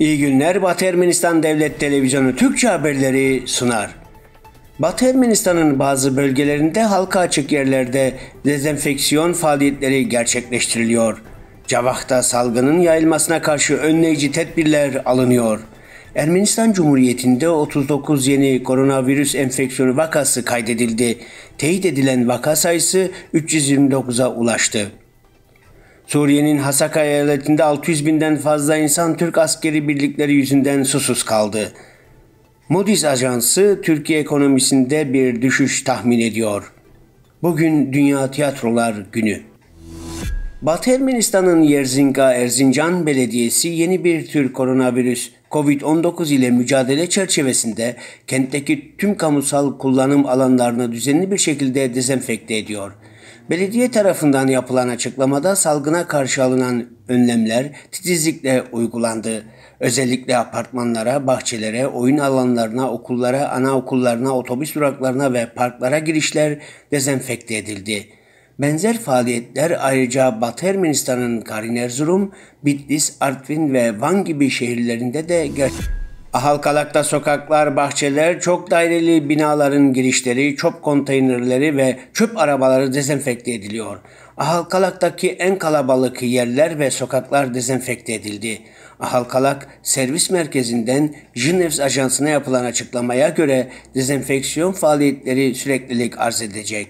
İyi günler Batı Ermenistan Devlet Televizyonu Türkçe haberleri sunar. Batı Ermenistan'ın bazı bölgelerinde halka açık yerlerde dezenfeksiyon faaliyetleri gerçekleştiriliyor. Cavah'ta salgının yayılmasına karşı önleyici tedbirler alınıyor. Ermenistan Cumhuriyeti'nde 39 yeni koronavirüs enfeksiyonu vakası kaydedildi. Teyit edilen vaka sayısı 329'a ulaştı. Suriye'nin Hasaka eyaletinde 600 binden fazla insan Türk askeri birlikleri yüzünden susuz kaldı. Moody's Ajansı Türkiye ekonomisinde bir düşüş tahmin ediyor. Bugün Dünya Tiyatrolar Günü. Batı Ermenistan'ın Yerzinka Erzincan Belediyesi yeni bir tür koronavirüs COVID-19 ile mücadele çerçevesinde kentteki tüm kamusal kullanım alanlarını düzenli bir şekilde dezenfekte ediyor. Belediye tarafından yapılan açıklamada salgına karşı alınan önlemler titizlikle uygulandı. Özellikle apartmanlara, bahçelere, oyun alanlarına, okullara, anaokullarına, otobüs duraklarına ve parklara girişler dezenfekte edildi. Benzer faaliyetler ayrıca Batı Ermenistan'ın Karin Erzurum, Bitlis, Artvin ve Van gibi şehirlerinde de gerçekleşti. Ahalkalak'ta sokaklar, bahçeler, çok daireli binaların girişleri, çöp konteynerleri ve çöp arabaları dezenfekte ediliyor. Halkalak'taki en kalabalık yerler ve sokaklar dezenfekte edildi. Halkalak Servis Merkezi'nden Jinevs Ajansı'na yapılan açıklamaya göre dezenfeksiyon faaliyetleri süreklilik arz edecek.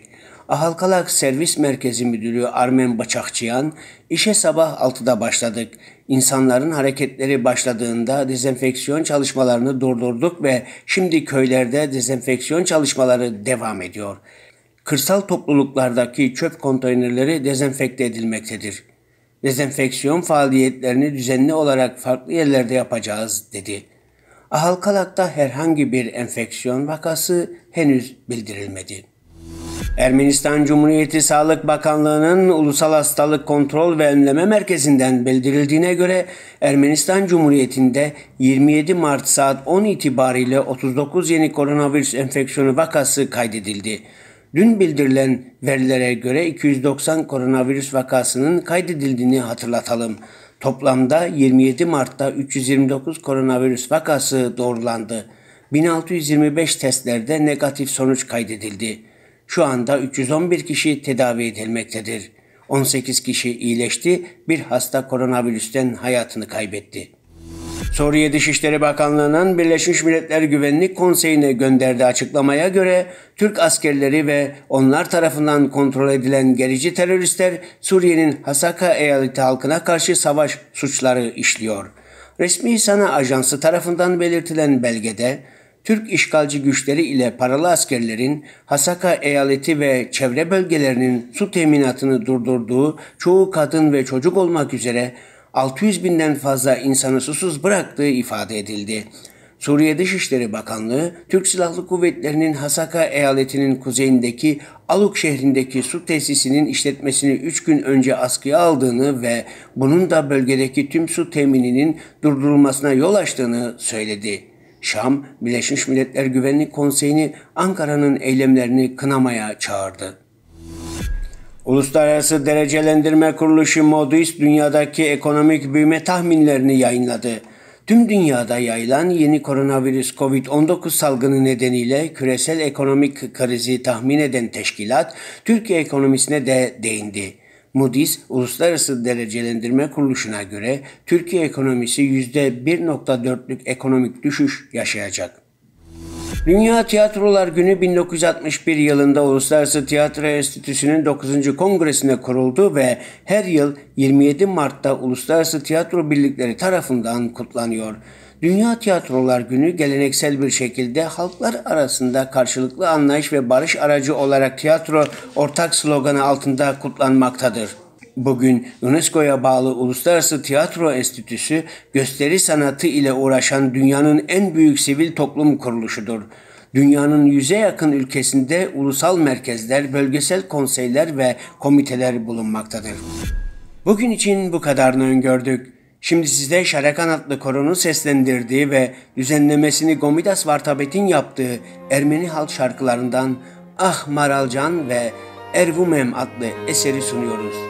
Ahalkalak Servis Merkezi Müdürü Armen Bıçakçıyan, işe sabah 6'da başladık. İnsanların hareketleri başladığında dezenfeksiyon çalışmalarını durdurduk ve şimdi köylerde dezenfeksiyon çalışmaları devam ediyor. Kırsal topluluklardaki çöp konteynerleri dezenfekte edilmektedir. Dezenfeksiyon faaliyetlerini düzenli olarak farklı yerlerde yapacağız dedi. Ahalkalak'ta herhangi bir enfeksiyon vakası henüz bildirilmedi. Ermenistan Cumhuriyeti Sağlık Bakanlığı'nın Ulusal Hastalık Kontrol ve Önleme Merkezi'nden bildirildiğine göre Ermenistan Cumhuriyeti'nde 27 Mart saat 10 itibariyle 39 yeni koronavirüs enfeksiyonu vakası kaydedildi. Dün bildirilen verilere göre 290 koronavirüs vakasının kaydedildiğini hatırlatalım. Toplamda 27 Mart'ta 329 koronavirüs vakası doğrulandı. 1625 testlerde negatif sonuç kaydedildi şu anda 311 kişi tedavi edilmektedir. 18 kişi iyileşti, bir hasta koronavirüsten hayatını kaybetti. Suriye Dışişleri Bakanlığı'nın Birleşmiş Milletler Güvenlik Konseyi'ne gönderdiği açıklamaya göre Türk askerleri ve onlar tarafından kontrol edilen gerici teröristler Suriye'nin Hasaka eyaleti halkına karşı savaş suçları işliyor. Resmi Sana Ajansı tarafından belirtilen belgede Türk işgalci güçleri ile paralı askerlerin Hasaka eyaleti ve çevre bölgelerinin su teminatını durdurduğu çoğu kadın ve çocuk olmak üzere 600 binden fazla insanı susuz bıraktığı ifade edildi. Suriye Dışişleri Bakanlığı, Türk Silahlı Kuvvetleri'nin Hasaka eyaletinin kuzeyindeki Aluk şehrindeki su tesisinin işletmesini 3 gün önce askıya aldığını ve bunun da bölgedeki tüm su temininin durdurulmasına yol açtığını söyledi. Şam, Birleşmiş Milletler Güvenlik Konseyi'ni Ankara'nın eylemlerini kınamaya çağırdı. Uluslararası Derecelendirme Kuruluşu Moody's dünyadaki ekonomik büyüme tahminlerini yayınladı. Tüm dünyada yayılan yeni koronavirüs COVID-19 salgını nedeniyle küresel ekonomik krizi tahmin eden teşkilat Türkiye ekonomisine de değindi. Moody's Uluslararası Derecelendirme Kuruluşu'na göre Türkiye ekonomisi %1.4'lük ekonomik düşüş yaşayacak. Dünya Tiyatrolar Günü 1961 yılında Uluslararası Tiyatro Enstitüsü'nün 9. Kongresi'ne kuruldu ve her yıl 27 Mart'ta Uluslararası Tiyatro Birlikleri tarafından kutlanıyor. Dünya Tiyatrolar Günü geleneksel bir şekilde halklar arasında karşılıklı anlayış ve barış aracı olarak tiyatro ortak sloganı altında kutlanmaktadır. Bugün UNESCO'ya bağlı Uluslararası Tiyatro Enstitüsü gösteri sanatı ile uğraşan dünyanın en büyük sivil toplum kuruluşudur. Dünyanın yüze yakın ülkesinde ulusal merkezler, bölgesel konseyler ve komiteler bulunmaktadır. Bugün için bu kadarını öngördük. Şimdi size Şarekan kanatlı korunun seslendirdiği ve düzenlemesini Gomidas Vartabet'in yaptığı Ermeni halk şarkılarından Ah Maralcan ve Ervumem adlı eseri sunuyoruz.